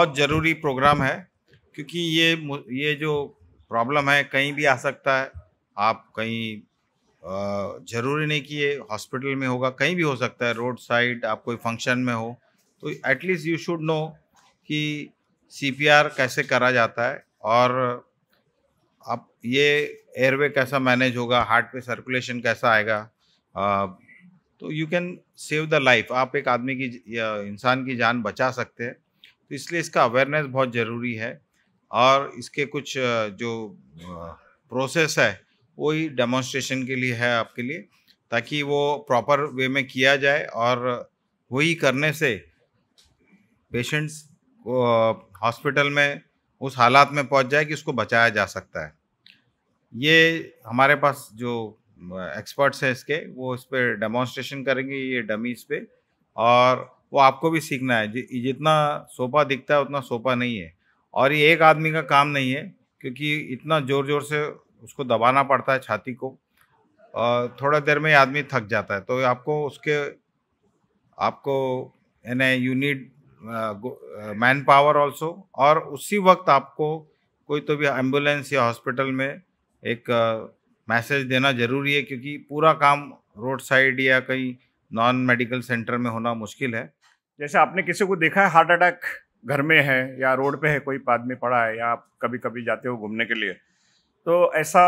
बहुत ज़रूरी प्रोग्राम है क्योंकि ये ये जो प्रॉब्लम है कहीं भी आ सकता है आप कहीं ज़रूरी नहीं कि ये हॉस्पिटल में होगा कहीं भी हो सकता है रोड साइड आप कोई फंक्शन में हो तो एटलीस्ट यू शुड नो कि सीपीआर कैसे करा जाता है और आप ये एयरवे कैसा मैनेज होगा हार्ट पे सर्कुलेशन कैसा आएगा आ, तो you can save the life आप एक आदमी की इंसान की जान बचा सकते हैं तो इसलिए इसका अवेयरनेस बहुत ज़रूरी है और इसके कुछ जो प्रोसेस है वही डेमोन्स्ट्रेशन के लिए है आपके लिए ताकि वो प्रॉपर वे में किया जाए और वही करने से पेशेंट्स को हॉस्पिटल में उस हालात में पहुंच जाए कि उसको बचाया जा सकता है ये हमारे पास जो एक्सपर्ट्स हैं इसके वो इस पर डेमोन्स्ट्रेशन करेंगे ये डमीज़ पे और वो आपको भी सीखना है जितना सोपा दिखता है उतना सोपा नहीं है और ये एक आदमी का काम नहीं है क्योंकि इतना ज़ोर ज़ोर से उसको दबाना पड़ता है छाती को और थोड़ा देर में आदमी थक जाता है तो आपको उसके आपको यानी you need manpower also और उसी वक्त आपको कोई तो भी एम्बुलेंस या हॉस्पिटल में एक मैसेज देना ज़रूरी है क्योंकि पूरा काम रोड साइड या कहीं नॉन मेडिकल सेंटर में होना मुश्किल है जैसे आपने किसी को देखा है हार्ट अटैक घर में है या रोड पे है कोई आदमी पड़ा है या आप कभी कभी जाते हो घूमने के लिए तो ऐसा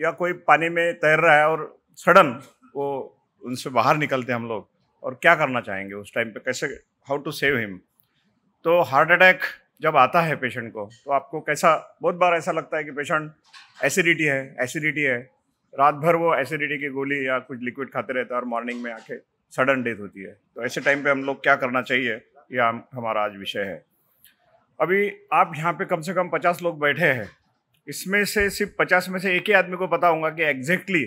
या कोई पानी में तैर रहा है और सडन वो उनसे बाहर निकलते हैं हम लोग और क्या करना चाहेंगे उस टाइम पे कैसे हाउ टू सेव हिम तो हार्ट अटैक जब आता है पेशेंट को तो आपको कैसा बहुत बार ऐसा लगता है कि पेशेंट एसिडिटी है एसिडिटी है रात भर वो एसिडिटी की गोली या कुछ लिक्विड खाते रहते हैं और मॉर्निंग में आके सडन डेथ होती है तो ऐसे टाइम पे हम लोग क्या करना चाहिए ये हमारा आज विषय है अभी आप यहाँ पे कम से कम पचास लोग बैठे हैं इसमें से सिर्फ पचास में से एक ही आदमी को पता होगा कि एग्जैक्टली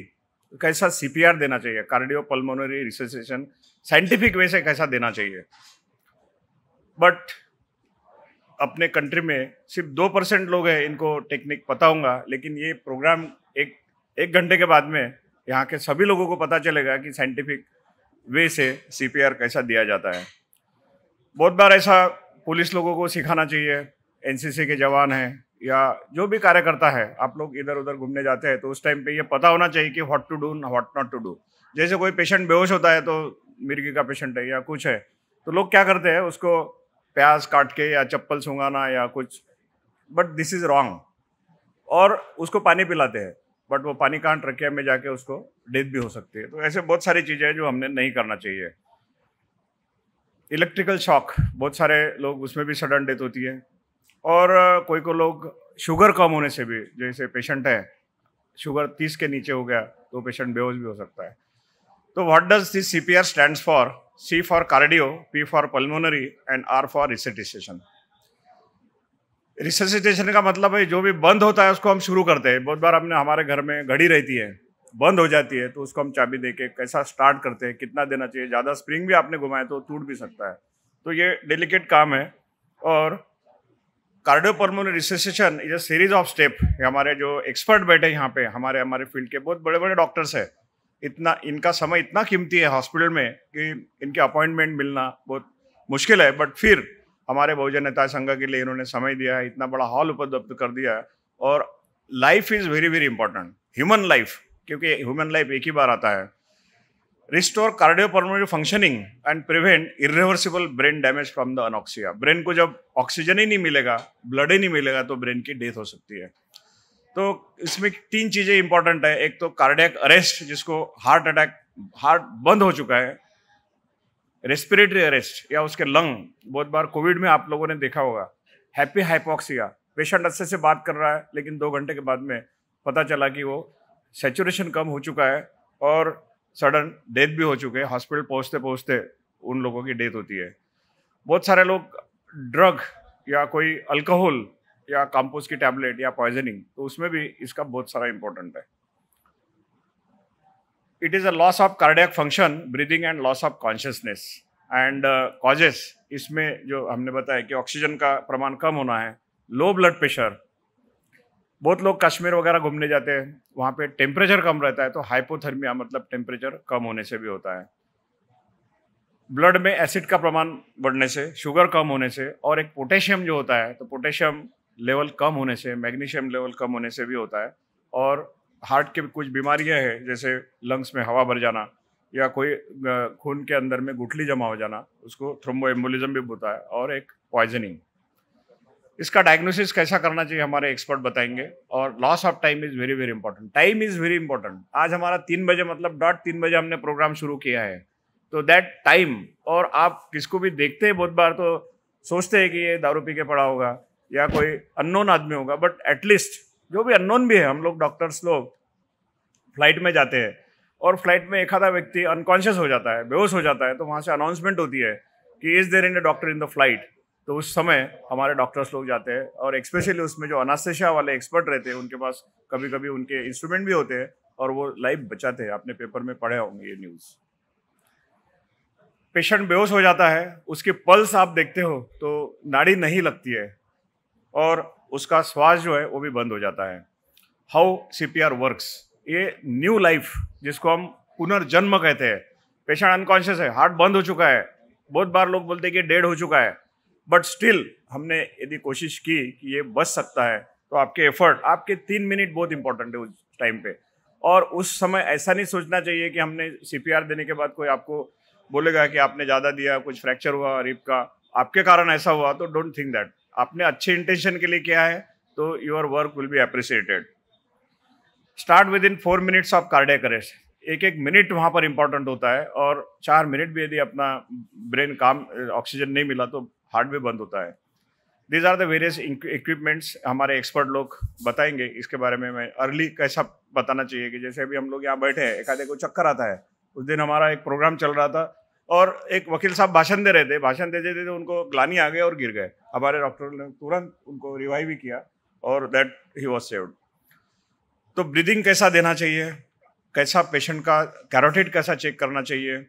कैसा सी देना चाहिए cardiopulmonary resuscitation scientific way से कैसा देना चाहिए बट अपने कंट्री में सिर्फ दो परसेंट लोग हैं इनको टेक्निक पता होगा लेकिन ये प्रोग्राम एक एक घंटे के बाद में यहाँ के सभी लोगों को पता चलेगा कि साइंटिफिक वे से सीपीआर कैसा दिया जाता है बहुत बार ऐसा पुलिस लोगों को सिखाना चाहिए एनसीसी के जवान हैं या जो भी कार्यकर्ता है आप लोग इधर उधर घूमने जाते हैं तो उस टाइम पे ये पता होना चाहिए कि what to do what not to do जैसे कोई पेशेंट बेहोश होता है तो मिर्गी का पेशेंट है या कुछ है तो लोग क्या करते हैं उसको प्याज काट के या चप्पल सूंघाना या कुछ बट दिस इज़ रॉन्ग और उसको पानी पिलाते हैं बट वो पानी कांट ट्रकिया में जाके उसको डेथ भी हो सकती है तो ऐसे बहुत सारी चीज़ें हैं जो हमने नहीं करना चाहिए इलेक्ट्रिकल शॉक बहुत सारे लोग उसमें भी सडन डेथ होती है और कोई को लोग शुगर कम होने से भी जैसे पेशेंट है शुगर तीस के नीचे हो गया तो पेशेंट बेहोश भी हो सकता है तो what does this C P R stand for C for cardio P for pulmonary and R for resuscitation resuscitation का मतलब है जो भी बंद होता है उसको हम शुरू करते हैं बहुत बार हमने हमारे घर में घड़ी रहती है बंद हो जाती है तो उसको हम चाबी दे के कैसा स्टार्ट करते हैं कितना देना चाहिए ज़्यादा स्प्रिंग भी आपने घुमाए तो टूट भी सकता है तो ये डेलिकेट काम है और cardiopulmonary resuscitation is a series of step हमारे जो एक्सपर्ट बैठे यहाँ पे हमारे हमारे फील्ड के बहुत बड़े बड़े डॉक्टर्स है इतना इनका समय इतना कीमती है हॉस्पिटल में कि इनके अपॉइंटमेंट मिलना बहुत मुश्किल है बट फिर हमारे बहुजन नेता संघ के लिए इन्होंने समय दिया इतना बड़ा हॉल उपलब्ध कर दिया है और life is very very important human life क्योंकि ह्यूमन लाइफ एक ही बार आता है restore cardiopulmonary functioning and prevent irreversible brain damage from the anoxia brain को जब ऑक्सीजन ही नहीं मिलेगा ब्लड ही नहीं मिलेगा तो ब्रेन की डेथ हो सकती है तो इसमें तीन चीज़ें इंपॉर्टेंट है एक तो कार्डियक अरेस्ट जिसको हार्ट अटैक हार्ट बंद हो चुका है रेस्पिरेटरी अरेस्ट या उसके लंग बहुत बार कोविड में आप लोगों ने देखा होगा हैप्पी हाइपोक्सिया पेशेंट अच्छे से बात कर रहा है लेकिन दो घंटे के बाद में पता चला कि वो सेचुरेशन कम हो चुका है और सडन डेथ भी हो चुके हैं हॉस्पिटल पहुँचते पहुँचते उन लोगों की डेथ होती है बहुत सारे लोग ड्रग या कोई अल्कोहल या कॉम्पोज की टैबलेट या पॉइजनिंग तो उसमें भी इसका बहुत सारा इम्पोर्टेंट है it is a loss of cardiac function, breathing and loss of consciousness. And causes uh, इसमें जो हमने बताया कि ऑक्सीजन का प्रमाण कम होना है लो ब्लड प्रेशर बहुत लोग कश्मीर वगैरह घूमने जाते हैं वहाँ पे टेम्परेचर कम रहता है तो हाइपोथर्मिया मतलब टेम्परेचर कम होने से भी होता है ब्लड में एसिड का प्रमाण बढ़ने से शुगर कम होने से और एक पोटेशियम जो होता है तो पोटेशियम लेवल कम होने से मैग्नीशियम लेवल कम होने से भी होता है और हार्ट के कुछ बीमारियां हैं जैसे लंग्स में हवा भर जाना या कोई खून के अंदर में गुठली जमा हो जाना उसको थ्रोम्बो एम्बोलिज्म भी होता है और एक पॉइजनिंग इसका डायग्नोसिस कैसा करना चाहिए हमारे एक्सपर्ट बताएंगे और loss of time is very very important time is very important आज हमारा तीन बजे मतलब डॉट तीन बजे हमने प्रोग्राम शुरू किया है तो दैट टाइम और आप किसको भी देखते हैं बहुत बार तो सोचते हैं कि ये दारू पी के पड़ा होगा या कोई अननोन आदमी होगा बट एटलीस्ट जो भी अननोन भी है हम लोग डॉक्टर्स लोग फ्लाइट में जाते हैं और फ्लाइट में एक आधा व्यक्ति अनकॉन्शियस हो जाता है बेहोश हो जाता है तो वहाँ से अनाउंसमेंट होती है कि is there in the doctor in the flight तो उस समय हमारे डॉक्टर्स लोग जाते हैं और स्पेशली उसमें जो अनास्थेशिया वाले एक्सपर्ट रहते हैं उनके पास कभी कभी उनके इंस्ट्रूमेंट भी होते हैं और वो लाइफ बचाते हैं आपने पेपर में पढ़े होंगे ये न्यूज़ पेशेंट बेहोश हो जाता है उसकी पल्स आप देखते हो तो नाड़ी नहीं लगती है और उसका श्वास जो है वो भी बंद हो जाता है how C P R works ये न्यू लाइफ जिसको हम पुनर्जन्म कहते हैं पेशेंट अनकॉन्शियस है हार्ट बंद हो चुका है बहुत बार लोग बोलते हैं कि डेड हो चुका है बट स्टिल हमने यदि कोशिश की कि ये बच सकता है तो आपके एफर्ट आपके तीन मिनट बहुत इंपॉर्टेंट है उस टाइम पे और उस समय ऐसा नहीं सोचना चाहिए कि हमने सी देने के बाद कोई आपको बोलेगा कि आपने ज़्यादा दिया कुछ फ्रैक्चर हुआ रिप का आपके कारण ऐसा हुआ तो डोंट थिंक दैट आपने अच्छे इंटेंशन के लिए किया है तो your work will be appreciated start within four minutes of cardiac arrest एक एक मिनट वहाँ पर इंपॉर्टेंट होता है और चार मिनट भी यदि अपना ब्रेन काम ऑक्सीजन नहीं मिला तो हार्ट भी बंद होता है these are the various equipments हमारे एक्सपर्ट लोग बताएंगे इसके बारे में मैं अर्ली कैसा बताना चाहिए कि जैसे अभी हम लोग यहाँ बैठे हैं एक आधे को चक्कर आता है उस दिन हमारा एक प्रोग्राम चल रहा था और एक वकील साहब भाषण दे रहे थे भाषण देते देते उनको ग्लानी आ गए और गिर गए हमारे डॉक्टर ने तुरंत उनको रिवाइव भी किया और दैट ही वॉज सेव्ड तो ब्रीदिंग कैसा देना चाहिए कैसा पेशेंट का कैरोटिड कैसा चेक करना चाहिए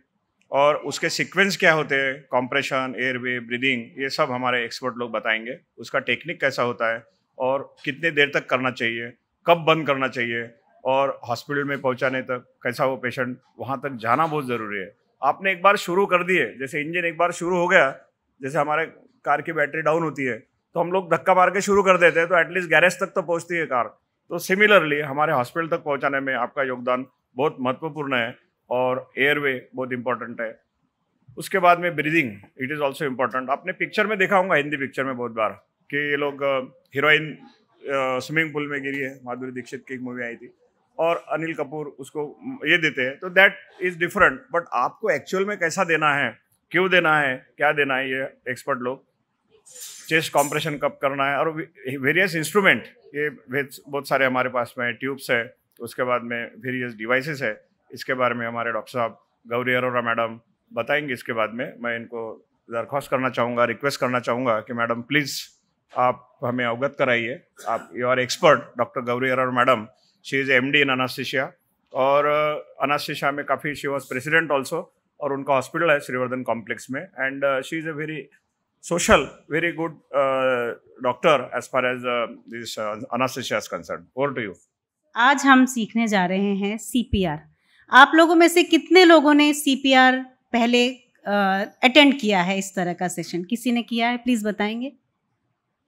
और उसके सीक्वेंस क्या होते हैं कॉम्प्रेशन एयरवे ब्रीदिंग ये सब हमारे एक्सपर्ट लोग बताएंगे उसका टेक्निक कैसा होता है और कितने देर तक करना चाहिए कब बंद करना चाहिए और हॉस्पिटल में पहुंचाने तक कैसा वो पेशेंट वहाँ तक जाना बहुत ज़रूरी है आपने एक बार शुरू कर दिए जैसे इंजन एक बार शुरू हो गया जैसे हमारे कार की बैटरी डाउन होती है तो हम लोग धक्का मार के शुरू कर देते हैं तो एटलीस्ट गैरेज तक तो पहुंचती है कार तो सिमिलरली हमारे हॉस्पिटल तक पहुंचाने में आपका योगदान बहुत महत्वपूर्ण है और एयरवे बहुत इंपॉर्टेंट है उसके बाद में breathing it is also important आपने पिक्चर में देखा होगा हिंदी पिक्चर में बहुत बार कि ये लोग हीरोइन स्विमिंग पूल में गिरी है माधुरी दीक्षित की एक मूवी आई थी और अनिल कपूर उसको ये देते हैं तो दैट इज़ डिफरेंट बट आपको एक्चुअल में कैसा देना है क्यों देना है क्या देना है ये एक्सपर्ट लोग चेस्ट कॉम्प्रेशन कब करना है और वेरियस इंस्ट्रूमेंट ये बहुत सारे हमारे पास में ट्यूब्स है उसके बाद में वेरियस डिवाइसेस है इसके बारे में हमारे डॉक्टर साहब गौरी अरोरा मैडम बताएंगे इसके बाद में मैं इनको दरख्वास्त करना चाहूँगा रिक्वेस्ट करना चाहूँगा कि मैडम प्लीज़ आप हमें अवगत कराइए आप you are expert doctor Gauri Arora madam she is M D in anaesthesia और अनास्थिशिया uh, में काफ़ी शी वॉज प्रेसिडेंट ऑल्सो और उनका हॉस्पिटल है श्रीवर्धन कॉम्प्लेक्स में and she is a very social very good doctor as far as as uh, this uh, anesthesia is आज हम सीखने जा रहे हैं सीपीआर आप लोगों में से कितने लोगों ने सीपीआर पहले अटेंड uh, किया है इस तरह का सेशन किसी ने किया है प्लीज़ बताएंगे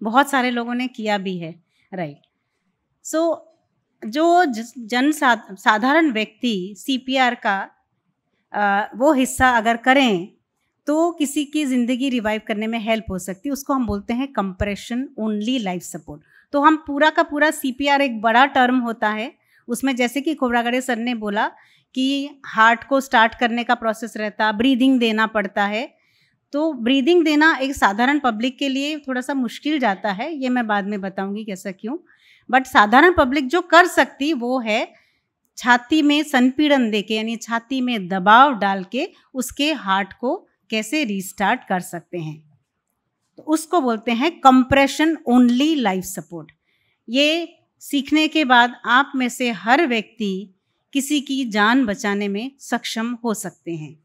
बहुत सारे लोगों ने किया भी है राइट right. सो so, जो जन साधारण व्यक्ति सीपीआर का वो हिस्सा अगर करें तो किसी की ज़िंदगी रिवाइव करने में हेल्प हो सकती है उसको हम बोलते हैं कंप्रेशन ओनली लाइफ सपोर्ट तो हम पूरा का पूरा आर एक बड़ा टर्म होता है उसमें जैसे कि खोबरागढ़े सर ने बोला कि हार्ट को स्टार्ट करने का प्रोसेस रहता ब्रीदिंग देना पड़ता है तो ब्रीदिंग देना एक साधारण पब्लिक के लिए थोड़ा सा मुश्किल जाता है ये मैं बाद में बताऊंगी कैसा क्यों बट साधारण पब्लिक जो कर सकती वो है छाती में संपीड़न देके यानी छाती में दबाव डाल के उसके हार्ट को कैसे रीस्टार्ट कर सकते हैं तो उसको बोलते हैं कंप्रेशन ओनली लाइफ सपोर्ट ये सीखने के बाद आप में से हर व्यक्ति किसी की जान बचाने में सक्षम हो सकते हैं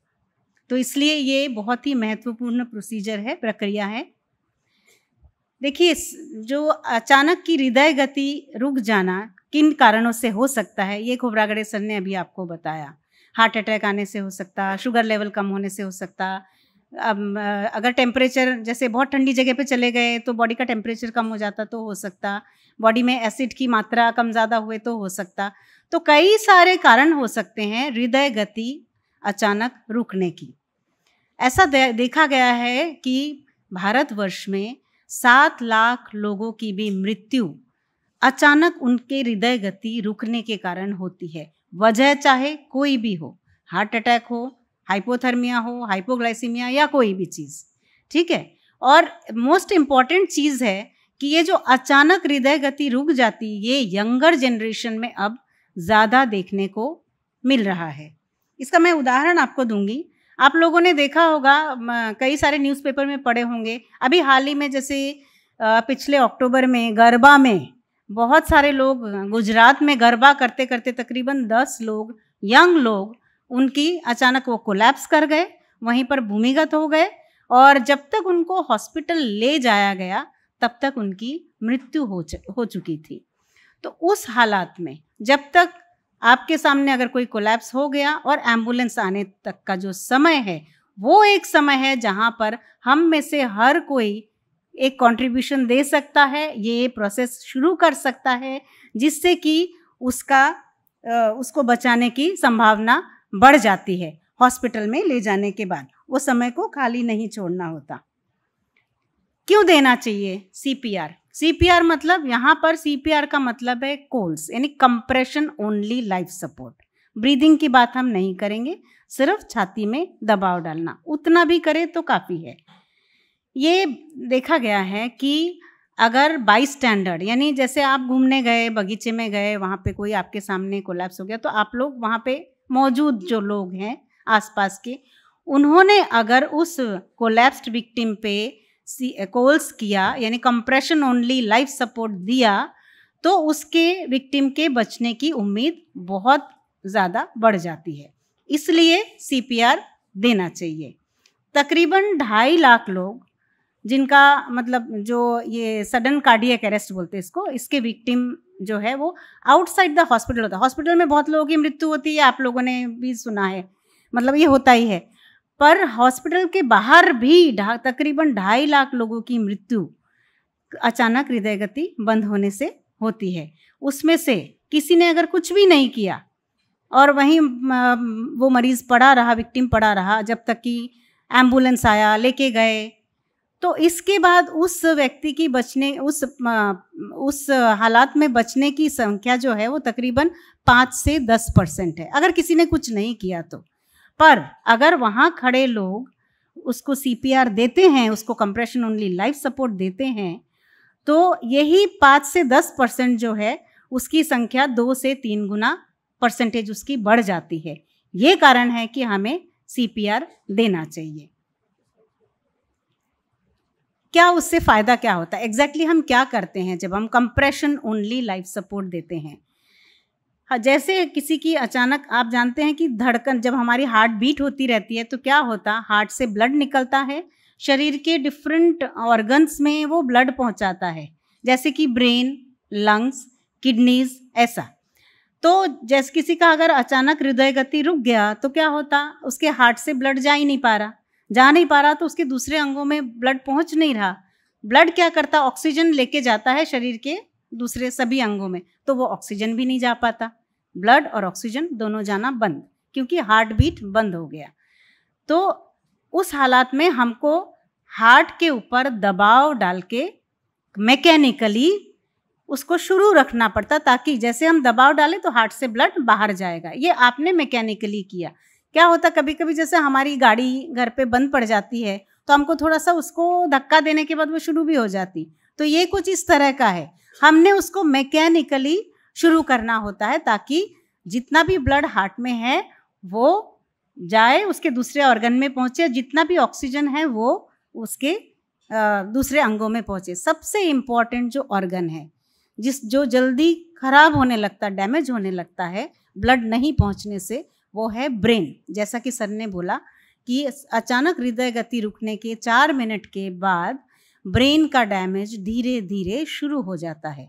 तो इसलिए ये बहुत ही महत्वपूर्ण प्रोसीजर है प्रक्रिया है देखिए जो अचानक की हृदय गति रुक जाना किन कारणों से हो सकता है ये खोबरागड़े सर ने अभी आपको बताया हार्ट अटैक आने से हो सकता शुगर लेवल कम होने से हो सकता अब अगर टेम्परेचर जैसे बहुत ठंडी जगह पे चले गए तो बॉडी का टेम्परेचर कम हो जाता तो हो सकता बॉडी में एसिड की मात्रा कम ज़्यादा हुए तो हो सकता तो कई सारे कारण हो सकते हैं हृदय गति अचानक रुकने की ऐसा देखा गया है कि भारतवर्ष में सात लाख लोगों की भी मृत्यु अचानक उनके हृदय गति रुकने के कारण होती है वजह चाहे कोई भी हो हार्ट अटैक हो हाइपोथर्मिया हो हाइपोग्लाइसीमिया या कोई भी चीज़ ठीक है और मोस्ट इम्पॉर्टेंट चीज़ है कि ये जो अचानक हृदय गति रुक जाती ये यंगर जनरेशन में अब ज़्यादा देखने को मिल रहा है इसका मैं उदाहरण आपको दूंगी आप लोगों ने देखा होगा कई सारे न्यूज़पेपर में पढ़े होंगे अभी हाल ही में जैसे पिछले अक्टूबर में गरबा में बहुत सारे लोग गुजरात में गरबा करते करते तकरीबन दस लोग यंग लोग उनकी अचानक वो कोलैप्स कर गए वहीं पर भूमिगत हो गए और जब तक उनको हॉस्पिटल ले जाया गया तब तक उनकी मृत्यु हो हो चुकी थी तो उस हालात में जब तक आपके सामने अगर कोई कोलैप्स हो गया और एम्बुलेंस आने तक का जो समय है वो एक समय है जहाँ पर हम में से हर कोई एक कंट्रीब्यूशन दे सकता है ये प्रोसेस शुरू कर सकता है जिससे कि उसका उसको बचाने की संभावना बढ़ जाती है हॉस्पिटल में ले जाने के बाद वो समय को खाली नहीं छोड़ना होता क्यों देना चाहिए सीपीआर सीपीआर मतलब यहाँ पर सीपीआर का मतलब है कोल्स यानी compression only life support breathing की बात हम नहीं करेंगे सिर्फ छाती में दबाव डालना उतना भी करें तो काफ़ी है ये देखा गया है कि अगर बाई स्टैंडर्ड यानी जैसे आप घूमने गए बगीचे में गए वहाँ पे कोई आपके सामने कोलैप्स हो गया तो आप लोग वहाँ पे मौजूद जो लोग हैं आसपास के उन्होंने अगर उस कोलैप्स्ड विक्टिम पे कोल्स किया यानी कंप्रेशन ओनली लाइफ सपोर्ट दिया तो उसके विक्टिम के बचने की उम्मीद बहुत ज़्यादा बढ़ जाती है इसलिए सी देना चाहिए तकरीबन ढाई लाख लोग जिनका मतलब जो ये सडन कार्डियक अरेस्ट बोलते हैं इसको इसके विक्टिम जो है वो आउटसाइड द हॉस्पिटल होता है हॉस्पिटल में बहुत लोगों की मृत्यु होती है आप लोगों ने भी सुना है मतलब ये होता ही है पर हॉस्पिटल के बाहर भी ढा तकरीबन ढाई लाख लोगों की मृत्यु अचानक हृदय गति बंद होने से होती है उसमें से किसी ने अगर कुछ भी नहीं किया और वहीं वो मरीज़ पड़ा रहा विक्टिम पड़ा रहा जब तक कि एम्बुलेंस आया लेके गए तो इसके बाद उस व्यक्ति की बचने उस उस हालात में बचने की संख्या जो है वो तकरीबन पाँच से दस परसेंट है अगर किसी ने कुछ नहीं किया तो पर अगर वहाँ खड़े लोग उसको सी देते हैं उसको कंप्रेशन ओनली लाइफ सपोर्ट देते हैं तो यही पाँच से दस परसेंट जो है उसकी संख्या दो से तीन गुना परसेंटेज उसकी बढ़ जाती है ये कारण है कि हमें सी देना चाहिए क्या उससे फ़ायदा क्या होता है एग्जैक्टली हम क्या करते हैं जब हम कंप्रेशन ओनली लाइफ सपोर्ट देते हैं हाँ, जैसे किसी की अचानक आप जानते हैं कि धड़कन जब हमारी हार्ट बीट होती रहती है तो क्या होता हार्ट से ब्लड निकलता है शरीर के डिफरेंट ऑर्गन्स में वो ब्लड पहुंचाता है जैसे कि ब्रेन लंग्स किडनीज ऐसा तो जैसे किसी का अगर अचानक हृदय गति रुक गया तो क्या होता उसके हार्ट से ब्लड जा ही नहीं पा रहा जा नहीं पा रहा तो उसके दूसरे अंगों में ब्लड पहुंच नहीं रहा ब्लड क्या करता ऑक्सीजन लेके जाता है शरीर के दूसरे सभी अंगों में तो वो ऑक्सीजन भी नहीं जा पाता ब्लड और ऑक्सीजन दोनों जाना बंद क्योंकि हार्ट बीट बंद हो गया तो उस हालात में हमको हार्ट के ऊपर दबाव डाल के मैकेनिकली उसको शुरू रखना पड़ता ताकि जैसे हम दबाव डालें तो हार्ट से ब्लड बाहर जाएगा ये आपने मैकेनिकली किया क्या होता कभी कभी जैसे हमारी गाड़ी घर पे बंद पड़ जाती है तो हमको थोड़ा सा उसको धक्का देने के बाद वो शुरू भी हो जाती तो ये कुछ इस तरह का है हमने उसको मैकेनिकली शुरू करना होता है ताकि जितना भी ब्लड हार्ट में है वो जाए उसके दूसरे ऑर्गन में पहुंचे जितना भी ऑक्सीजन है वो उसके दूसरे अंगों में पहुंचे सबसे इम्पॉर्टेंट जो ऑर्गन है जिस जो जल्दी खराब होने लगता डैमेज होने लगता है ब्लड नहीं पहुंचने से वो है ब्रेन जैसा कि सर ने बोला कि अचानक हृदय गति रुकने के चार मिनट के बाद ब्रेन का डैमेज धीरे धीरे शुरू हो जाता है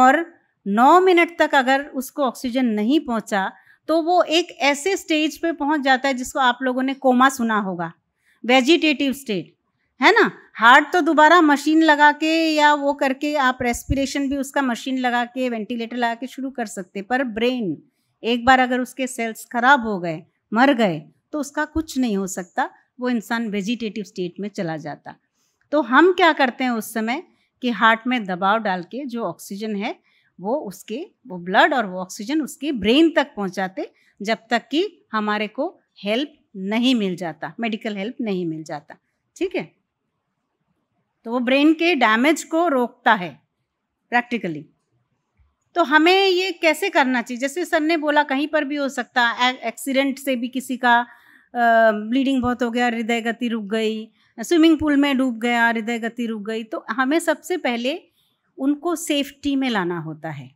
और नौ मिनट तक अगर उसको ऑक्सीजन नहीं पहुंचा तो वो एक ऐसे स्टेज पे पहुंच जाता है जिसको आप लोगों ने कोमा सुना होगा वेजिटेटिव स्टेट है ना हार्ट तो दोबारा मशीन लगा के या वो करके आप रेस्पिरेशन भी उसका मशीन लगा के वेंटिलेटर लगा के शुरू कर सकते पर ब्रेन एक बार अगर उसके सेल्स खराब हो गए मर गए तो उसका कुछ नहीं हो सकता वो इंसान वेजिटेटिव स्टेट में चला जाता तो हम क्या करते हैं उस समय कि हार्ट में दबाव डाल के जो ऑक्सीजन है वो उसके वो ब्लड और वो ऑक्सीजन उसके ब्रेन तक पहुंचाते जब तक कि हमारे को हेल्प नहीं मिल जाता मेडिकल हेल्प नहीं मिल जाता ठीक है तो वो ब्रेन के डैमेज को रोकता है प्रैक्टिकली तो हमें ये कैसे करना चाहिए जैसे सर ने बोला कहीं पर भी हो सकता एक्सीडेंट से भी किसी का ब्लीडिंग बहुत हो गया हृदय गति रुक गई स्विमिंग पूल में डूब गया हृदय गति रुक गई तो हमें सबसे पहले उनको सेफ्टी में लाना होता है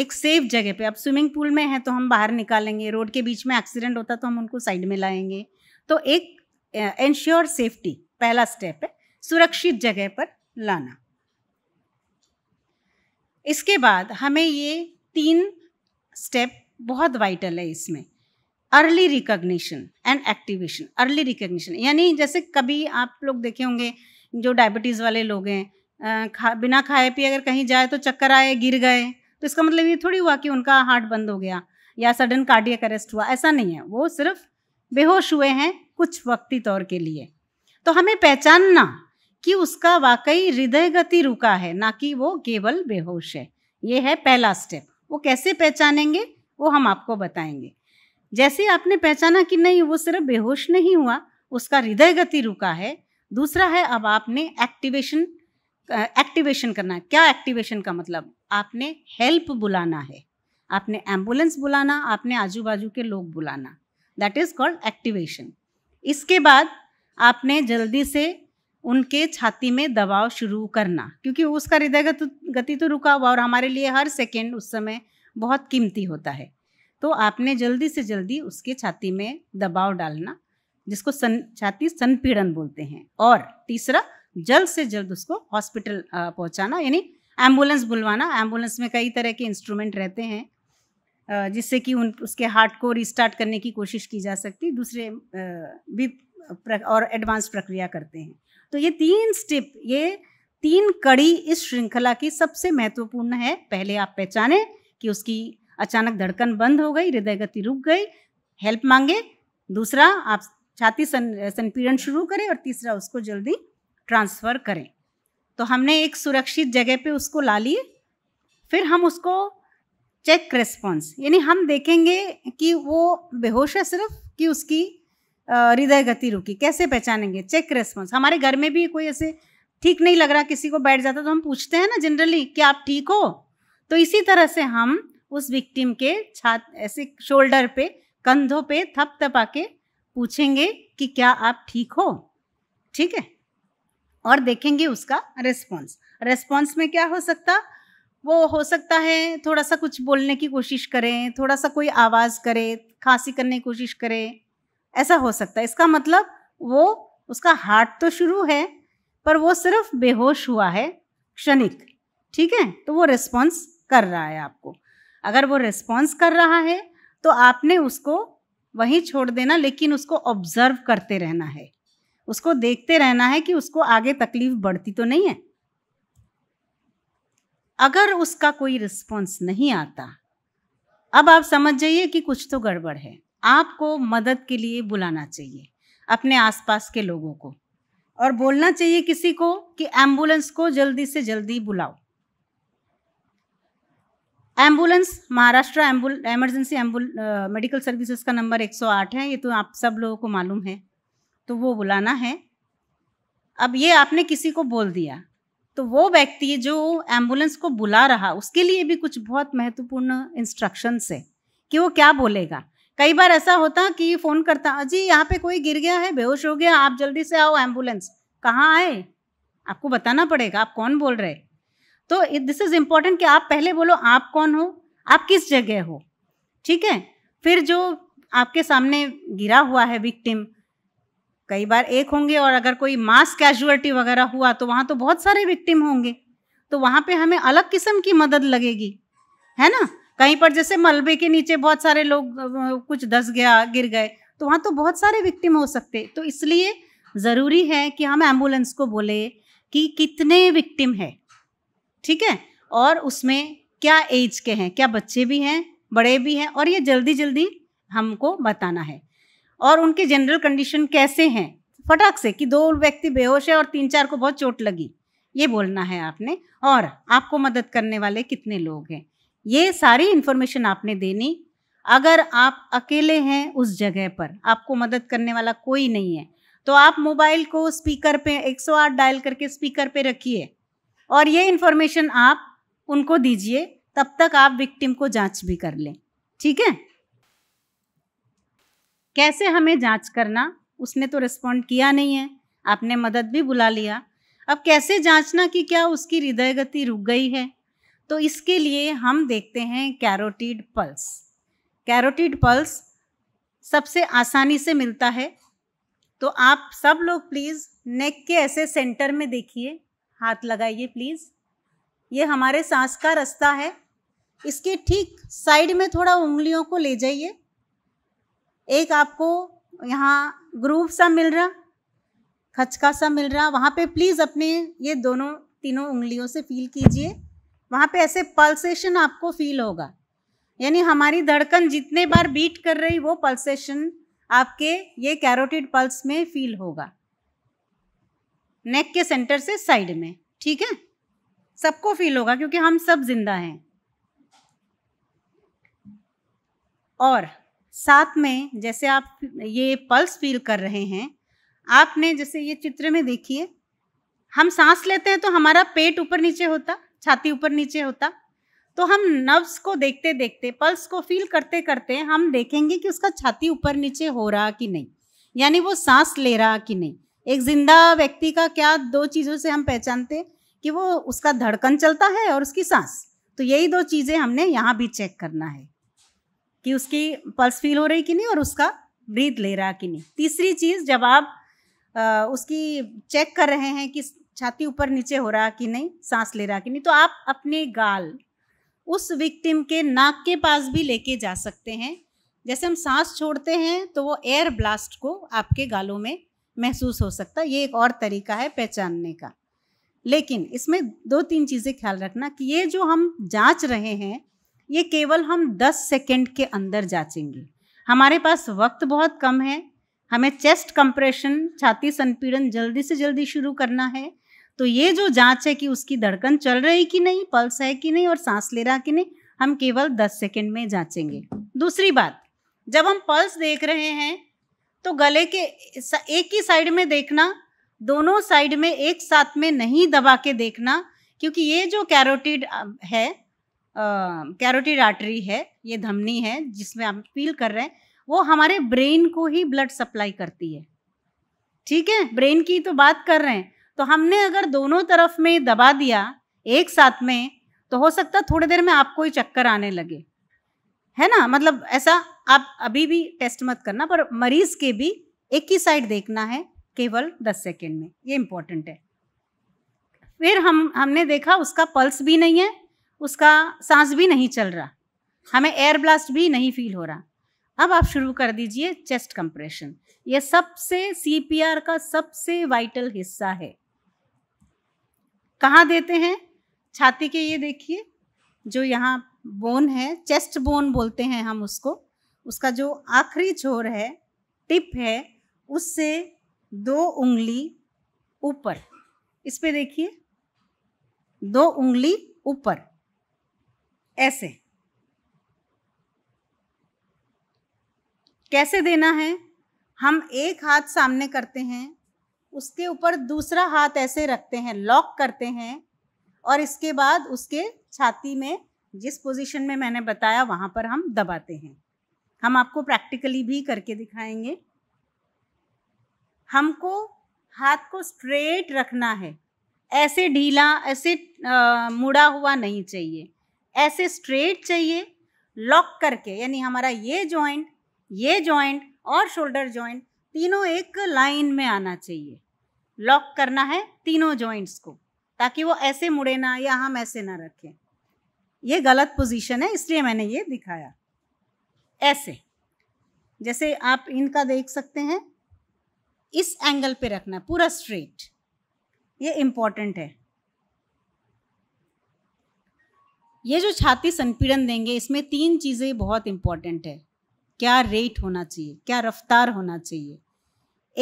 एक सेफ जगह पे अब स्विमिंग पूल में है तो हम बाहर निकालेंगे रोड के बीच में एक्सीडेंट होता तो हम उनको साइड में लाएंगे तो एक एंश्योर सेफ्टी पहला स्टेप है सुरक्षित जगह पर लाना इसके बाद हमें ये तीन स्टेप बहुत वाइटल है इसमें early recognition and activation early recognition यानी जैसे कभी आप लोग देखे होंगे जो डायबिटीज़ वाले लोग हैं खा बिना खाए पिए अगर कहीं जाए तो चक्कर आए गिर गए तो इसका मतलब ये थोड़ी हुआ कि उनका हार्ट बंद हो गया या सडन कार्डियक अरेस्ट हुआ ऐसा नहीं है वो सिर्फ बेहोश हुए हैं कुछ वक्ती तौर के लिए तो हमें पहचानना कि उसका वाकई हृदय गति रुका है ना कि वो केवल बेहोश है ये है पहला स्टेप वो कैसे पहचानेंगे वो हम आपको बताएंगे जैसे आपने पहचाना कि नहीं वो सिर्फ बेहोश नहीं हुआ उसका हृदय गति रुका है दूसरा है अब आपने एक्टिवेशन एक्टिवेशन करना है क्या एक्टिवेशन का मतलब आपने हेल्प बुलाना है आपने एम्बुलेंस बुलाना आपने आजू बाजू के लोग बुलाना दैट इज़ कॉल्ड एक्टिवेशन इसके बाद आपने जल्दी से उनके छाती में दबाव शुरू करना क्योंकि उसका हृदय गति तो रुका हुआ और हमारे लिए हर सेकेंड उस समय बहुत कीमती होता है तो आपने जल्दी से जल्दी उसके छाती में दबाव डालना जिसको सन छाती संपीड़न बोलते हैं और तीसरा जल्द से जल्द उसको हॉस्पिटल पहुंचाना यानी एम्बुलेंस बुलवाना एम्बुलेंस में कई तरह के इंस्ट्रूमेंट रहते हैं जिससे कि उन उसके हार्ट को रिस्टार्ट करने की कोशिश की जा सकती दूसरे भी और एडवांस प्रक्रिया करते हैं तो ये तीन स्टेप ये तीन कड़ी इस श्रृंखला की सबसे महत्वपूर्ण है पहले आप पहचानें कि उसकी अचानक धड़कन बंद हो गई हृदय गति रुक गई हेल्प मांगे दूसरा आप छाती सन संपीड़न शुरू करें और तीसरा उसको जल्दी ट्रांसफ़र करें तो हमने एक सुरक्षित जगह पे उसको ला लिए फिर हम उसको चेक रेस्पॉन्स यानी हम देखेंगे कि वो बेहोश है सिर्फ कि उसकी हृदय गति रुकी कैसे पहचानेंगे चेक रेस्पॉन्स हमारे घर में भी कोई ऐसे ठीक नहीं लग रहा किसी को बैठ जाता तो हम पूछते हैं ना जनरली कि आप ठीक हो तो इसी तरह से हम उस विक्टिम के छात ऐसे शोल्डर पे कंधों पे थप थपा के पूछेंगे कि क्या आप ठीक हो ठीक है और देखेंगे उसका रेस्पॉन्स रेस्पॉन्स में क्या हो सकता वो हो सकता है थोड़ा सा कुछ बोलने की कोशिश करें थोड़ा सा कोई आवाज़ करे खांसी करने की कोशिश करे ऐसा हो सकता है इसका मतलब वो उसका हार्ट तो शुरू है पर वो सिर्फ बेहोश हुआ है क्षणिक ठीक है तो वो रिस्पॉन्स कर रहा है आपको अगर वो रिस्पॉन्स कर रहा है तो आपने उसको वहीं छोड़ देना लेकिन उसको ऑब्जर्व करते रहना है उसको देखते रहना है कि उसको आगे तकलीफ बढ़ती तो नहीं है अगर उसका कोई रिस्पॉन्स नहीं आता अब आप समझ जाइए कि कुछ तो गड़बड़ है आपको मदद के लिए बुलाना चाहिए अपने आसपास के लोगों को और बोलना चाहिए किसी को कि एम्बुलेंस को जल्दी से जल्दी बुलाओ एम्बुलेंस महाराष्ट्र एमरजेंसी एम्बुल मेडिकल सर्विसेज का नंबर 108 है ये तो आप सब लोगों को मालूम है तो वो बुलाना है अब ये आपने किसी को बोल दिया तो वो व्यक्ति जो एम्बुलेंस को बुला रहा उसके लिए भी कुछ बहुत महत्वपूर्ण इंस्ट्रक्शन है कि वो क्या बोलेगा कई बार ऐसा होता कि फ़ोन करता अजी यहाँ पे कोई गिर गया है बेहोश हो गया आप जल्दी से आओ एम्बुलेंस कहाँ आए आपको बताना पड़ेगा आप कौन बोल रहे तो दिस इज इम्पोर्टेंट कि आप पहले बोलो आप कौन हो आप किस जगह हो ठीक है फिर जो आपके सामने गिरा हुआ है विक्टिम कई बार एक होंगे और अगर कोई मास कैजुअलिटी वगैरह हुआ तो वहाँ तो बहुत सारे विक्टिम होंगे तो वहाँ पे हमें अलग किस्म की मदद लगेगी है ना कहीं पर जैसे मलबे के नीचे बहुत सारे लोग कुछ दस गया गिर गए तो वहाँ तो बहुत सारे विक्टिम हो सकते तो इसलिए ज़रूरी है कि हम एम्बुलेंस को बोले कि कितने विक्टिम है ठीक है और उसमें क्या एज के हैं क्या बच्चे भी हैं बड़े भी हैं और ये जल्दी जल्दी हमको बताना है और उनके जनरल कंडीशन कैसे हैं फटाक से कि दो व्यक्ति बेहोश है और तीन चार को बहुत चोट लगी ये बोलना है आपने और आपको मदद करने वाले कितने लोग हैं ये सारी इन्फॉर्मेशन आपने देनी अगर आप अकेले हैं उस जगह पर आपको मदद करने वाला कोई नहीं है तो आप मोबाइल को स्पीकर पे 108 डायल करके स्पीकर पे रखिए और ये इन्फॉर्मेशन आप उनको दीजिए तब तक आप विक्टिम को जांच भी कर लें ठीक है कैसे हमें जांच करना उसने तो रिस्पॉन्ड किया नहीं है आपने मदद भी बुला लिया अब कैसे जांचना कि क्या उसकी हृदय गति रुक गई है तो इसके लिए हम देखते हैं कैरोटीड पल्स कैरोटीड पल्स सबसे आसानी से मिलता है तो आप सब लोग प्लीज़ नेक के ऐसे सेंटर में देखिए हाथ लगाइए प्लीज़ ये हमारे सांस का रास्ता है इसके ठीक साइड में थोड़ा उंगलियों को ले जाइए एक आपको यहाँ ग्रूव सा मिल रहा खचका सा मिल रहा वहाँ पे प्लीज़ अपने ये दोनों तीनों उंगलियों से फील कीजिए वहाँ पे ऐसे पल्सेशन आपको फील होगा यानी हमारी धड़कन जितने बार बीट कर रही वो पल्सेशन आपके ये कैरोटिड पल्स में फील होगा नेक के सेंटर से साइड में ठीक है सबको फील होगा क्योंकि हम सब जिंदा हैं और साथ में जैसे आप ये पल्स फील कर रहे हैं आपने जैसे ये चित्र में देखिए हम सांस लेते हैं तो हमारा पेट ऊपर नीचे होता छाती ऊपर नीचे होता तो हम नर्व्स को देखते देखते पल्स को फील करते करते हम देखेंगे कि उसका छाती ऊपर नीचे हो रहा कि नहीं यानी वो सांस ले रहा कि नहीं एक जिंदा व्यक्ति का क्या दो चीज़ों से हम पहचानते कि वो उसका धड़कन चलता है और उसकी सांस तो यही दो चीज़ें हमने यहाँ भी चेक करना है कि उसकी पल्स फील हो रही कि नहीं और उसका ब्रीथ ले रहा कि नहीं तीसरी चीज़ जब आप आ, उसकी चेक कर रहे हैं कि छाती ऊपर नीचे हो रहा कि नहीं सांस ले रहा कि नहीं तो आप अपने गाल उस विक्टिम के नाक के पास भी लेके जा सकते हैं जैसे हम सांस छोड़ते हैं तो वो एयर ब्लास्ट को आपके गालों में महसूस हो सकता ये एक और तरीका है पहचानने का लेकिन इसमें दो तीन चीज़ें ख्याल रखना कि ये जो हम जांच रहे हैं ये केवल हम 10 सेकंड के अंदर जांचेंगे हमारे पास वक्त बहुत कम है हमें चेस्ट कंप्रेशन छाती संपीड़न जल्दी से जल्दी शुरू करना है तो ये जो जांच है कि उसकी धड़कन चल रही कि नहीं पल्स है कि नहीं और सांस ले रहा कि नहीं हम केवल 10 सेकेंड में जांचेंगे दूसरी बात जब हम पल्स देख रहे हैं तो गले के एक ही साइड में देखना दोनों साइड में एक साथ में नहीं दबा के देखना क्योंकि ये जो कैरोटिड है कैरोटिड आर्टरी है ये धमनी है जिसमें हम फील कर रहे हैं वो हमारे ब्रेन को ही ब्लड सप्लाई करती है ठीक है ब्रेन की तो बात कर रहे हैं तो हमने अगर दोनों तरफ में दबा दिया एक साथ में तो हो सकता है थोड़ी देर में आपको ही चक्कर आने लगे है ना मतलब ऐसा आप अभी भी टेस्ट मत करना पर मरीज के भी एक ही साइड देखना है केवल दस सेकेंड में ये इम्पोर्टेंट है फिर हम हमने देखा उसका पल्स भी नहीं है उसका सांस भी नहीं चल रहा हमें एयर ब्लास्ट भी नहीं फील हो रहा अब आप शुरू कर दीजिए चेस्ट कंप्रेशन ये सबसे सीपीआर का सबसे वाइटल हिस्सा है कहाँ देते हैं छाती के ये देखिए जो यहाँ बोन है चेस्ट बोन बोलते हैं हम उसको उसका जो आखिरी छोर है टिप है उससे दो उंगली ऊपर इस पे देखिए दो उंगली ऊपर ऐसे कैसे देना है हम एक हाथ सामने करते हैं उसके ऊपर दूसरा हाथ ऐसे रखते हैं लॉक करते हैं और इसके बाद उसके छाती में जिस पोजीशन में मैंने बताया वहाँ पर हम दबाते हैं हम आपको प्रैक्टिकली भी करके दिखाएंगे हमको हाथ को स्ट्रेट रखना है ऐसे ढीला ऐसे मुड़ा हुआ नहीं चाहिए ऐसे स्ट्रेट चाहिए लॉक करके यानी हमारा ये जॉइंट ये जॉइंट और शोल्डर जॉइंट तीनों एक लाइन में आना चाहिए लॉक करना है तीनों जॉइंट्स को ताकि वो ऐसे मुड़े ना या हम ऐसे ना रखें ये गलत पोजीशन है इसलिए मैंने ये दिखाया ऐसे जैसे आप इनका देख सकते हैं इस एंगल पे रखना पूरा स्ट्रेट ये इम्पॉर्टेंट है ये जो छाती संपीड़न देंगे इसमें तीन चीज़ें बहुत इम्पॉर्टेंट है क्या रेट होना चाहिए क्या रफ्तार होना चाहिए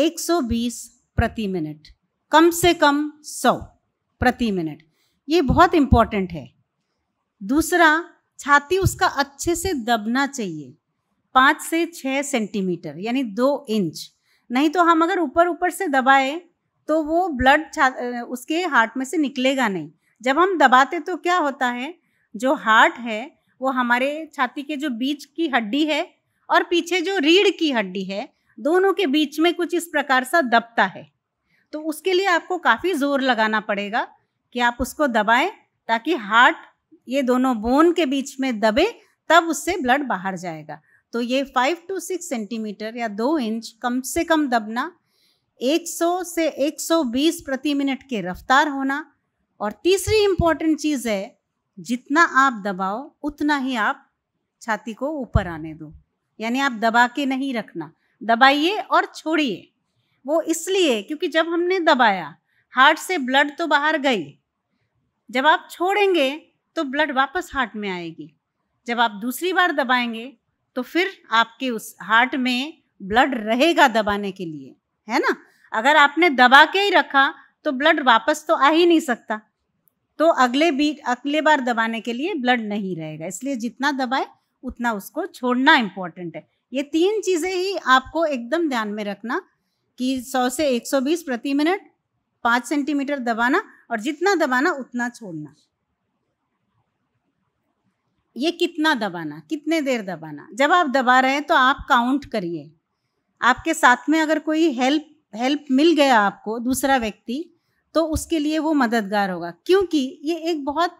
120 प्रति मिनट कम से कम 100 प्रति मिनट ये बहुत इम्पॉर्टेंट है दूसरा छाती उसका अच्छे से दबना चाहिए पाँच से छः सेंटीमीटर यानी दो इंच नहीं तो हम अगर ऊपर ऊपर से दबाए तो वो ब्लड उसके हार्ट में से निकलेगा नहीं जब हम दबाते तो क्या होता है जो हार्ट है वो हमारे छाती के जो बीच की हड्डी है और पीछे जो रीढ़ की हड्डी है दोनों के बीच में कुछ इस प्रकार सा दबता है तो उसके लिए आपको काफ़ी ज़ोर लगाना पड़ेगा कि आप उसको दबाएं ताकि हार्ट ये दोनों बोन के बीच में दबे तब उससे ब्लड बाहर जाएगा तो ये फाइव टू सिक्स सेंटीमीटर या दो इंच कम से कम दबना 100 से 120 प्रति मिनट के रफ्तार होना और तीसरी इम्पॉर्टेंट चीज़ है जितना आप दबाओ उतना ही आप छाती को ऊपर आने दो यानी आप दबा के नहीं रखना दबाइए और छोड़िए वो इसलिए क्योंकि जब हमने दबाया हार्ट से ब्लड तो बाहर गई जब आप छोड़ेंगे तो ब्लड वापस हार्ट में आएगी जब आप दूसरी बार दबाएंगे तो फिर आपके उस हार्ट में ब्लड रहेगा दबाने के लिए है ना अगर आपने दबा के ही रखा तो ब्लड वापस तो आ ही नहीं सकता तो अगले भी अगले बार दबाने के लिए ब्लड नहीं रहेगा इसलिए जितना दबाए उतना उसको छोड़ना इम्पोर्टेंट है ये तीन चीज़ें ही आपको एकदम ध्यान में रखना कि 100 से 120 प्रति मिनट 5 सेंटीमीटर दबाना और जितना दबाना उतना छोड़ना ये कितना दबाना कितने देर दबाना जब आप दबा रहे हैं तो आप काउंट करिए आपके साथ में अगर कोई हेल्प हेल्प मिल गया आपको दूसरा व्यक्ति तो उसके लिए वो मददगार होगा क्योंकि ये एक बहुत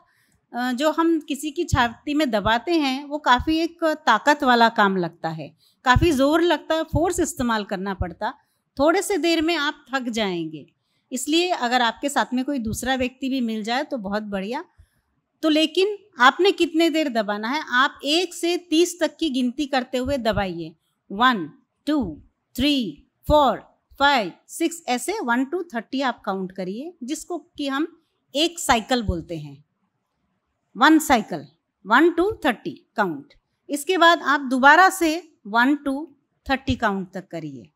जो हम किसी की छाती में दबाते हैं वो काफ़ी एक ताकत वाला काम लगता है काफ़ी ज़ोर लगता है फोर्स इस्तेमाल करना पड़ता थोड़े से देर में आप थक जाएंगे इसलिए अगर आपके साथ में कोई दूसरा व्यक्ति भी मिल जाए तो बहुत बढ़िया तो लेकिन आपने कितने देर दबाना है आप एक से तीस तक की गिनती करते हुए दबाइए one two three four five six ऐसे वन टू थर्टी आप काउंट करिए जिसको कि हम एक साइकिल बोलते हैं one cycle one two thirty count इसके बाद आप दोबारा से वन टू थर्टी काउंट तक करिए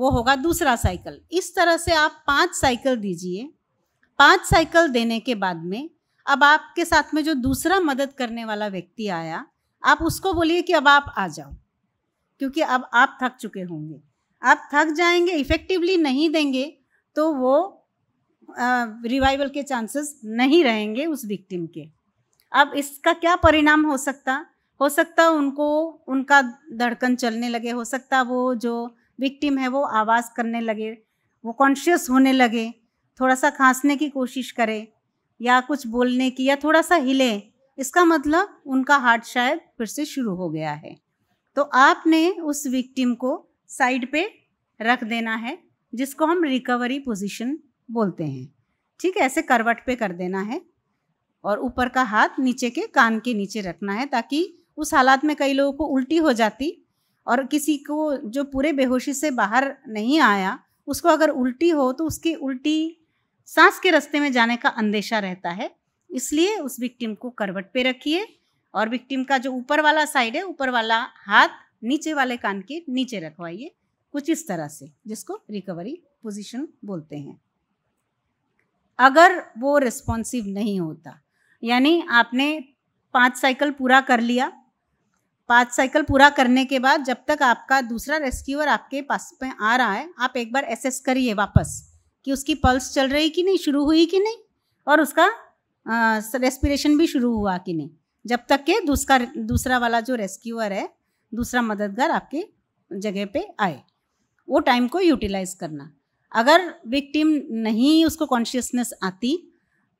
वो होगा दूसरा साइकिल इस तरह से आप पांच साइकिल दीजिए पांच साइकिल देने के बाद में अब आपके साथ में जो दूसरा मदद करने वाला व्यक्ति आया आप उसको बोलिए कि अब आप आ जाओ क्योंकि अब आप थक चुके होंगे आप थक जाएंगे इफेक्टिवली नहीं देंगे तो वो रिवाइवल के चांसेस नहीं रहेंगे उस विक्टिम के अब इसका क्या परिणाम हो सकता हो सकता उनको उनका धड़कन चलने लगे हो सकता वो जो विक्टिम है वो आवाज़ करने लगे वो कॉन्शियस होने लगे थोड़ा सा खांसने की कोशिश करे या कुछ बोलने की या थोड़ा सा हिले इसका मतलब उनका हार्ट शायद फिर से शुरू हो गया है तो आपने उस विक्टिम को साइड पे रख देना है जिसको हम रिकवरी पोजीशन बोलते हैं ठीक है ऐसे करवट पे कर देना है और ऊपर का हाथ नीचे के कान के नीचे रखना है ताकि उस हालात में कई लोगों को उल्टी हो जाती और किसी को जो पूरे बेहोशी से बाहर नहीं आया उसको अगर उल्टी हो तो उसकी उल्टी सांस के रास्ते में जाने का अंदेशा रहता है इसलिए उस विक्टिम को करवट पे रखिए और विक्टिम का जो ऊपर वाला साइड है ऊपर वाला हाथ नीचे वाले कान के नीचे रखवाइए कुछ इस तरह से जिसको रिकवरी पोजीशन बोलते हैं अगर वो रिस्पॉन्सिव नहीं होता यानी आपने पाँच साइकिल पूरा कर लिया पाँच साइकिल पूरा करने के बाद जब तक आपका दूसरा रेस्क्यूअर आपके पास में आ रहा है आप एक बार एसेस करिए वापस कि उसकी पल्स चल रही कि नहीं शुरू हुई कि नहीं और उसका रेस्पिरेशन भी शुरू हुआ कि नहीं जब तक के दूसरा दूसरा वाला जो रेस्क्यूअर है दूसरा मददगार आपके जगह पे आए वो टाइम को यूटिलाइज करना अगर विक्टिम नहीं उसको कॉन्शियसनेस आती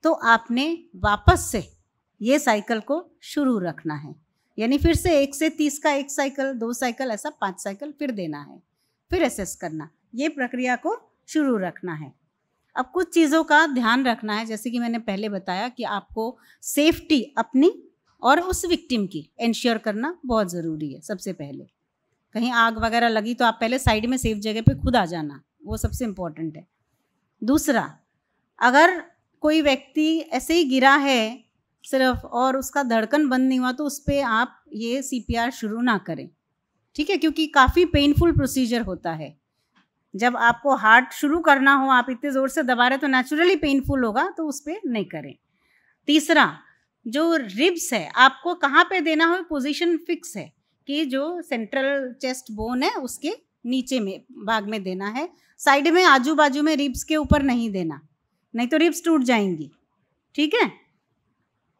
तो आपने वापस से ये साइकिल को शुरू रखना है यानी फिर से एक से तीस का एक साइकिल दो साइकिल ऐसा पांच साइकिल फिर देना है फिर एसेस करना ये प्रक्रिया को शुरू रखना है अब कुछ चीज़ों का ध्यान रखना है जैसे कि मैंने पहले बताया कि आपको सेफ्टी अपनी और उस विक्टिम की इंश्योर करना बहुत ज़रूरी है सबसे पहले कहीं आग वगैरह लगी तो आप पहले साइड में सेफ जगह पे खुद आ जाना वो सबसे इम्पोर्टेंट है दूसरा अगर कोई व्यक्ति ऐसे ही गिरा है सिर्फ और उसका धड़कन बंद नहीं हुआ तो उस पर आप ये सी शुरू ना करें ठीक है क्योंकि काफ़ी पेनफुल प्रोसीजर होता है जब आपको हार्ट शुरू करना हो आप इतने ज़ोर से दबा रहे तो नेचुरली पेनफुल होगा तो उस पर नहीं करें तीसरा जो रिब्स है आपको कहाँ पे देना हो पोजीशन फिक्स है कि जो सेंट्रल चेस्ट बोन है उसके नीचे में भाग में देना है साइड में आजू बाजू में रिब्स के ऊपर नहीं देना नहीं तो रिब्स टूट जाएंगी ठीक है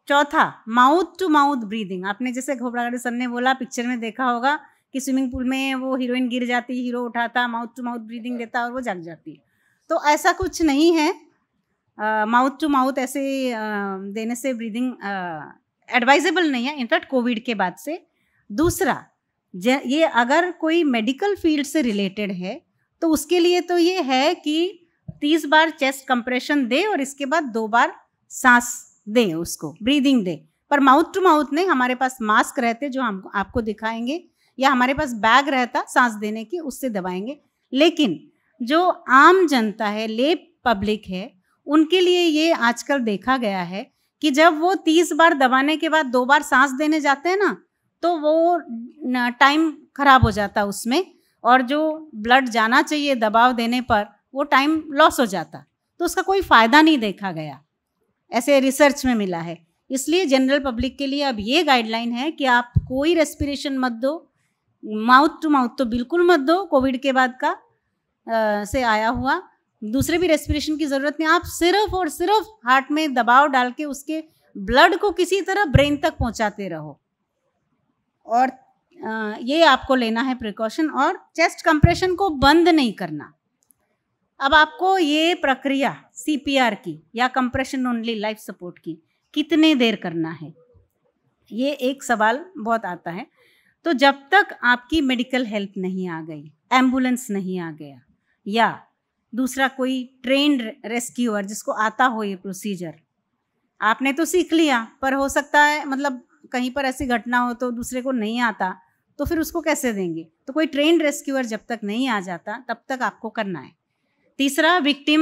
चौथा माउथ टू माउथ ब्रीदिंग आपने जैसे घोबरागढ़ सर ने बोला पिक्चर में देखा होगा कि स्विमिंग पूल में वो हीरोइन गिर जाती हीरो उठाता माउथ टू माउथ ब्रीदिंग हाँ। देता और वो जग जाती तो ऐसा कुछ नहीं है माउथ टू माउथ ऐसे देने से ब्रीदिंग एडवाइजेबल नहीं है इनफैक्ट कोविड के बाद से दूसरा ये अगर कोई मेडिकल फील्ड से रिलेटेड है तो उसके लिए तो ये है कि तीस बार चेस्ट कंप्रेशन दे और इसके बाद दो बार सांस दे उसको ब्रीदिंग दे पर माउथ टू माउथ नहीं हमारे पास मास्क रहते जो हम आपको दिखाएंगे या हमारे पास बैग रहता सांस देने की उससे दबाएंगे लेकिन जो आम जनता है ले पब्लिक है उनके लिए ये आजकल देखा गया है कि जब वो तीस बार दबाने के बाद दो बार सांस देने जाते हैं ना तो वो टाइम खराब हो जाता उसमें और जो ब्लड जाना चाहिए दबाव देने पर वो टाइम लॉस हो जाता तो उसका कोई फ़ायदा नहीं देखा गया ऐसे रिसर्च में मिला है इसलिए जनरल पब्लिक के लिए अब ये गाइडलाइन है कि आप कोई रेस्पिरेशन मत दो माउथ टू माउथ तो बिल्कुल मत दो कोविड के बाद का आ, से आया हुआ दूसरे भी रेस्पिरेशन की ज़रूरत नहीं आप सिर्फ और सिर्फ हार्ट में दबाव डाल के उसके ब्लड को किसी तरह ब्रेन तक पहुंचाते रहो और आ, ये आपको लेना है प्रिकॉशन और चेस्ट कंप्रेशन को बंद नहीं करना अब आपको ये प्रक्रिया सी की या कंप्रेशन ओनली लाइफ सपोर्ट की कितने देर करना है ये एक सवाल बहुत आता है तो जब तक आपकी मेडिकल हेल्प नहीं आ गई एम्बुलेंस नहीं आ गया या दूसरा कोई ट्रेन रेस्क्यूअर जिसको आता हो ये प्रोसीजर आपने तो सीख लिया पर हो सकता है मतलब कहीं पर ऐसी घटना हो तो दूसरे को नहीं आता तो फिर उसको कैसे देंगे तो कोई ट्रेन रेस्क्यूअर जब तक नहीं आ जाता तब तक आपको करना है तीसरा विक्टिम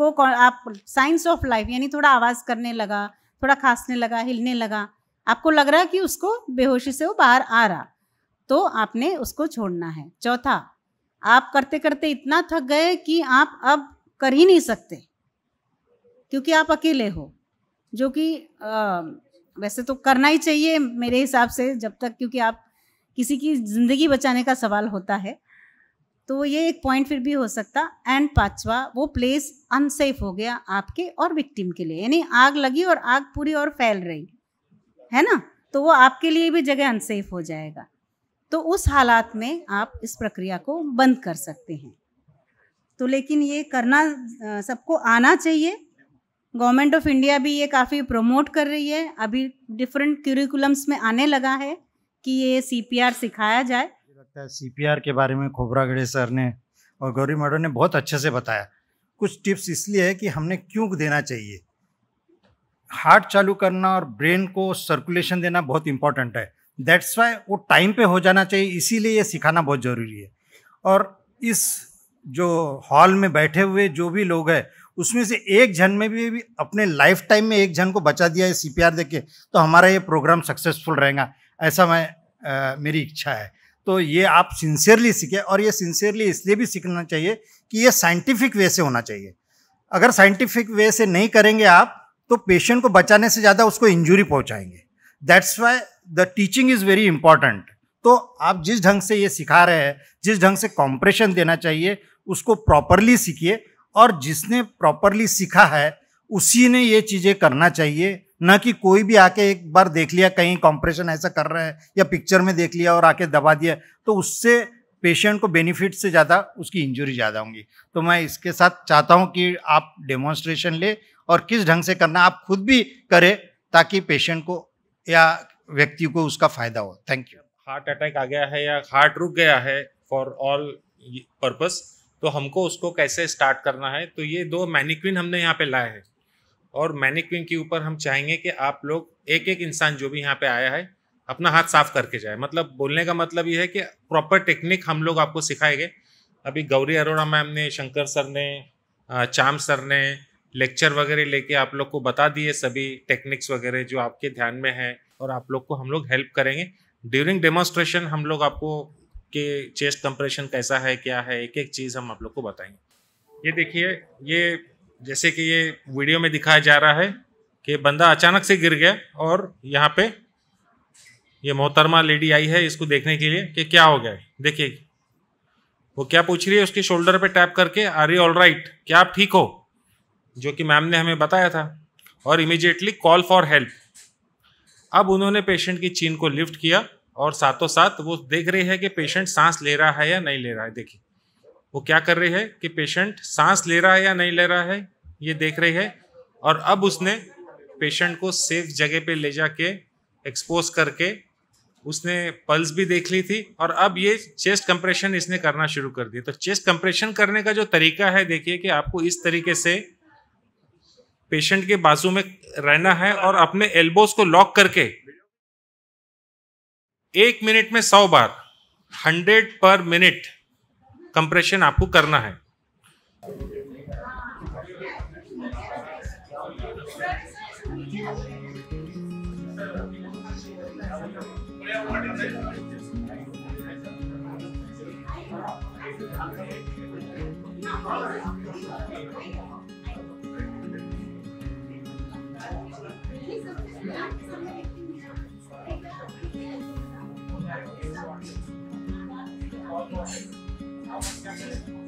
को आप साइंस ऑफ लाइफ यानी थोड़ा आवाज़ करने लगा थोड़ा खांसने लगा हिलने लगा आपको लग रहा है कि उसको बेहोशी से वो बाहर आ रहा तो आपने उसको छोड़ना है चौथा आप करते करते इतना थक गए कि आप अब कर ही नहीं सकते क्योंकि आप अकेले हो जो कि वैसे तो करना ही चाहिए मेरे हिसाब से जब तक क्योंकि आप किसी की ज़िंदगी बचाने का सवाल होता है तो ये एक पॉइंट फिर भी हो सकता एंड पांचवा वो प्लेस अनसेफ हो गया आपके और विक्टिम के लिए यानी आग लगी और आग पूरी और फैल रही है ना तो वो आपके लिए भी जगह अनसेफ हो जाएगा तो उस हालात में आप इस प्रक्रिया को बंद कर सकते हैं तो लेकिन ये करना सबको आना चाहिए गवर्नमेंट ऑफ इंडिया भी ये काफ़ी प्रमोट कर रही है अभी डिफरेंट क्यूरिकुलम्स में आने लगा है कि ये सी सिखाया जाए लगता है सी के बारे में खोबरागड़े सर ने और गौरी मैडम ने बहुत अच्छे से बताया कुछ टिप्स इसलिए है कि हमने क्यों देना चाहिए हार्ट चालू करना और ब्रेन को सर्कुलेशन देना बहुत इंपॉर्टेंट है दैट्स वाई वो टाइम पे हो जाना चाहिए इसीलिए ये सिखाना बहुत ज़रूरी है और इस जो हॉल में बैठे हुए जो भी लोग हैं उसमें से एक जन में भी, भी अपने लाइफ टाइम में एक जन को बचा दिया है सी पी देके तो हमारा ये प्रोग्राम सक्सेसफुल रहेगा ऐसा मैं आ, मेरी इच्छा है तो ये आप सिंसियरली सीखें और ये सिंसियरली इसलिए भी सीखना चाहिए कि ये साइंटिफिक वे से होना चाहिए अगर साइंटिफिक वे से नहीं करेंगे आप तो पेशेंट को बचाने से ज़्यादा उसको इंजुरी पहुंचाएंगे that's why the teaching is very important तो आप जिस ढंग से ये सिखा रहे हैं जिस ढंग से कॉम्प्रेशन देना चाहिए उसको प्रॉपरली सीखिए और जिसने प्रॉपरली सीखा है उसी ने ये चीज़ें करना चाहिए न कि कोई भी आके एक बार देख लिया कहीं कॉम्प्रेशन ऐसा कर रहा है या पिक्चर में देख लिया और आके दबा दिया तो उससे पेशेंट को बेनिफिट से ज़्यादा उसकी इंजरी ज़्यादा होंगी तो मैं इसके साथ चाहता हूँ कि आप डेमोन्स्ट्रेशन ले और किस ढंग से करना आप खुद भी करें ताकि पेशेंट को या व्यक्ति को उसका फायदा हो थैंक यू हार्ट अटैक आ गया है या हार्ट रुक गया है फॉर ऑल पर्पस तो हमको उसको कैसे स्टार्ट करना है तो ये दो मैनिक्विन हमने यहाँ पे लाए हैं और मैनिक्विन के ऊपर हम चाहेंगे कि आप लोग एक एक इंसान जो भी यहाँ पे आया है अपना हाथ साफ करके जाए मतलब बोलने का मतलब ये है कि प्रॉपर टेक्निक हम लोग आपको सिखाएंगे अभी गौरी अरोड़ा मैम ने शंकर सर ने चाम सर ने लेक्चर वगैरह लेके आप लोग को बता दिए सभी टेक्निक्स वगैरह जो आपके ध्यान में है और आप लोग को हम लोग हेल्प करेंगे ड्यूरिंग डेमोन्स्ट्रेशन हम लोग आपको के चेस्ट कंप्रेशन कैसा है क्या है एक एक चीज़ हम आप लोग को बताएंगे ये देखिए ये जैसे कि ये वीडियो में दिखाया जा रहा है कि बंदा अचानक से गिर गया और यहाँ पे ये मोहतरमा लेडी आई है इसको देखने के लिए कि क्या हो गया है देखिए वो क्या पूछ रही है उसके शोल्डर पे टैप करके आर यू ऑल राइट क्या आप ठीक हो जो कि मैम ने हमें बताया था और इमिजिएटली कॉल फॉर हेल्प अब उन्होंने पेशेंट की चीन को लिफ्ट किया और साथों साथ वो देख रहे हैं कि पेशेंट सांस ले रहा है या नहीं ले रहा है देखिए वो क्या कर रहे हैं कि पेशेंट सांस ले रहा है या नहीं ले रहा है ये देख रहे हैं और अब उसने पेशेंट को सेफ जगह पे ले जाके एक्सपोज करके उसने पल्स भी देख ली थी और अब ये चेस्ट कंप्रेशन इसने करना शुरू कर दिया तो चेस्ट कंप्रेशन करने का जो तरीका है देखिए कि आपको इस तरीके से पेशेंट के बाजू में रहना है और अपने एल्बोस को लॉक करके एक मिनट में सौ बार हंड्रेड पर मिनट कंप्रेशन आपको करना है Thank you.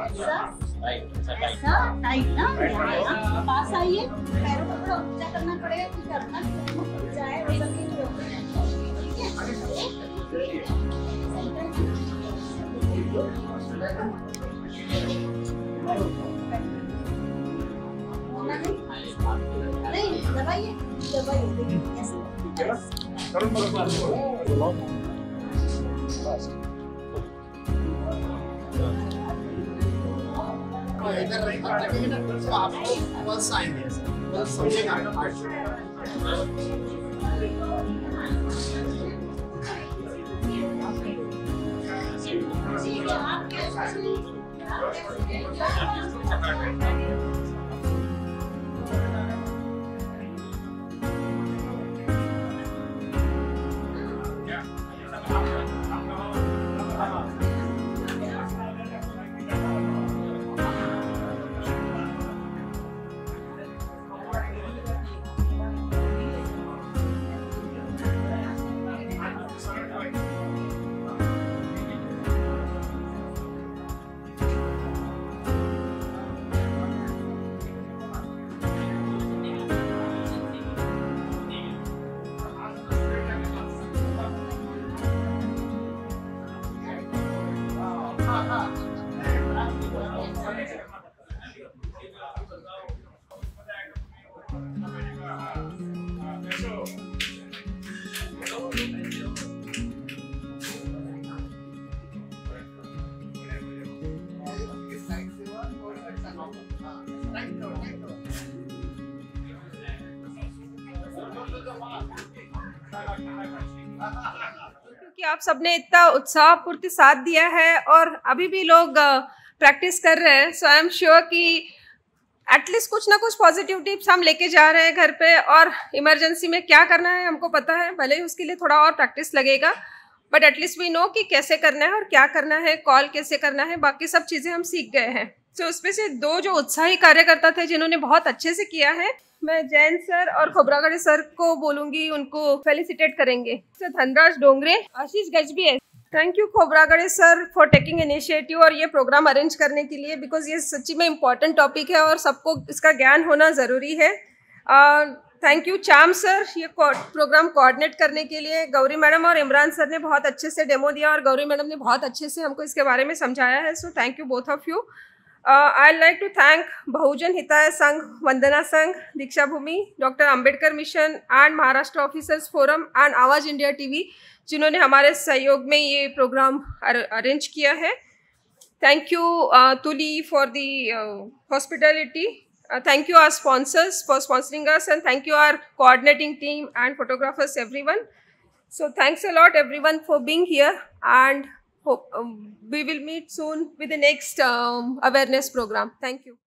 ऐसा ऐसा टाइट ना पास आइए पैरों को थोड़ा ऊंचा करना पड़ेगा कि करना ऊंचा है वैसा नहीं हो ठीक है नहीं दबाइए दबाइए देखिए ऐसे करो मगर बस तो आपको प्लस आएंगे प्लस समझेगा आपका आप सबने इतना उत्साह पूर्ति साथ दिया है और अभी भी लोग प्रैक्टिस कर रहे हैं सो आई एम श्योर कि एटलीस्ट कुछ ना कुछ पॉजिटिव टिप्स हम लेके जा रहे हैं घर पे और इमरजेंसी में क्या करना है हमको पता है भले ही उसके लिए थोड़ा और प्रैक्टिस लगेगा बट एटलीस्ट वी नो कि कैसे करना है और क्या करना है कॉल कैसे करना है बाकी सब चीज़ें हम सीख गए हैं सो so, उसमें से दो जो उत्साही कार्यकर्ता थे जिन्होंने बहुत अच्छे से किया है मैं जैन सर और खोबरागढ़ सर को बोलूंगी उनको फेलिसिटेट करेंगे सर धनराज डोंगरे आशीष गजबी है thank you Khobragade sir for taking initiative और ये प्रोग्राम अरेंज करने के लिए बिकॉज ये सच्ची में इम्पॉर्टेंट टॉपिक है और सबको इसका ज्ञान होना ज़रूरी है thank uh, you Cham sir ये प्रोग्राम कोऑर्डिनेट करने के लिए गौरी मैडम और इमरान सर ने बहुत अच्छे से डेमो दिया और गौरी मैडम ने बहुत अच्छे से हमको इसके बारे में समझाया है so thank you both of you Uh, I'd like to thank Bahujan Hitaya Sangh, Vandana Sangh, Diksha Bhumi, Dr. Ambedkar Mission and Maharashtra Officers Forum and आवाज India TV, जिन्होंने हमारे सहयोग में ये प्रोग्राम अरेंज किया Thank you, you uh, for the uh, hospitality. thank you our sponsors for sponsoring us and thank you our coordinating team and photographers everyone so thanks a lot everyone for being here and hope oh, um, we will meet soon with the next um, awareness program. Thank you.